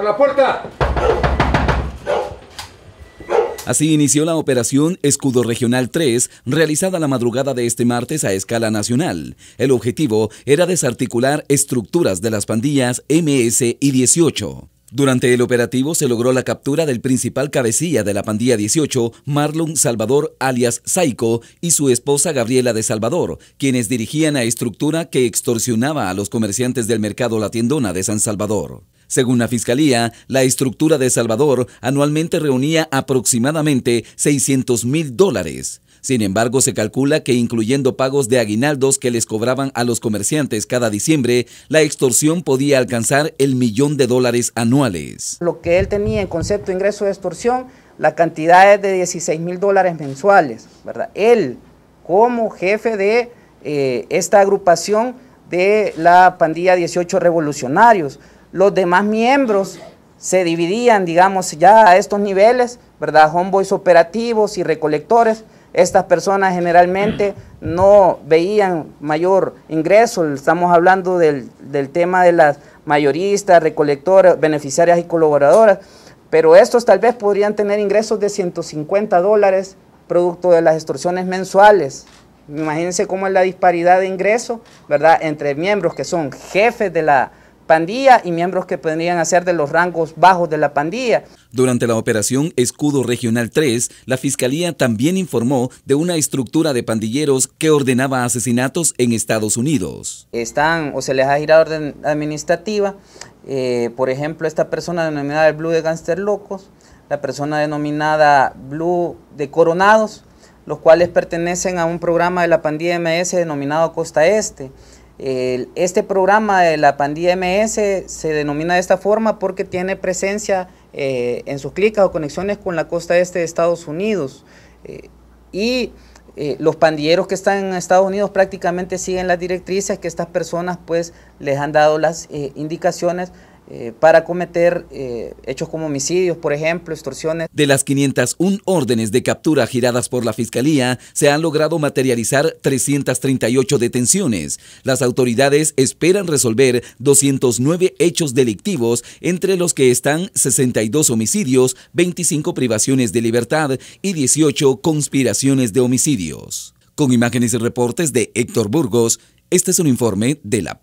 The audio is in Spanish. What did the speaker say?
la puerta! Así inició la operación Escudo Regional 3, realizada la madrugada de este martes a escala nacional. El objetivo era desarticular estructuras de las pandillas MS y 18. Durante el operativo se logró la captura del principal cabecilla de la pandilla 18, Marlon Salvador alias Saico, y su esposa Gabriela de Salvador, quienes dirigían la estructura que extorsionaba a los comerciantes del mercado La Tiendona de San Salvador. Según la Fiscalía, la estructura de Salvador anualmente reunía aproximadamente 600 mil dólares. Sin embargo, se calcula que incluyendo pagos de aguinaldos que les cobraban a los comerciantes cada diciembre, la extorsión podía alcanzar el millón de dólares anuales. Lo que él tenía en concepto de ingreso de extorsión, la cantidad es de 16 mil dólares mensuales, ¿verdad? Él, como jefe de eh, esta agrupación de la pandilla 18 Revolucionarios, los demás miembros se dividían, digamos, ya a estos niveles, ¿verdad? Homeboys operativos y recolectores. Estas personas generalmente no veían mayor ingreso. Estamos hablando del, tema de las mayoristas, recolectoras, beneficiarias y colaboradoras. Pero estos tal vez podrían tener ingresos de 150 dólares producto de las extorsiones mensuales. Imagínense cómo es la disparidad de ingreso, ¿verdad? Entre miembros que son jefes de la pandilla y miembros que podrían hacer de los rangos bajos de la pandilla. Durante la operación Escudo Regional 3, la Fiscalía también informó de una estructura de pandilleros que ordenaba asesinatos en Estados Unidos. Están o se les ha girado orden administrativa, eh, por ejemplo, esta persona denominada el Blue de Gánster Locos, la persona denominada Blue de Coronados, los cuales pertenecen a un programa de la pandilla MS denominado Costa Este. Este programa de la pandilla MS se denomina de esta forma porque tiene presencia eh, en sus clicas o conexiones con la costa este de Estados Unidos. Eh, y eh, los pandilleros que están en Estados Unidos prácticamente siguen las directrices que estas personas pues les han dado las indicaciones eh, para cometer eh, hechos como homicidios, por ejemplo, extorsiones. De las 501 órdenes de captura giradas por la Fiscalía, se han logrado materializar 338 detenciones. Las autoridades esperan resolver 209 hechos delictivos, entre los que están 62 homicidios, 25 privaciones de libertad y 18 conspiraciones de homicidios. Con imágenes y reportes de Héctor Burgos, este es un informe de la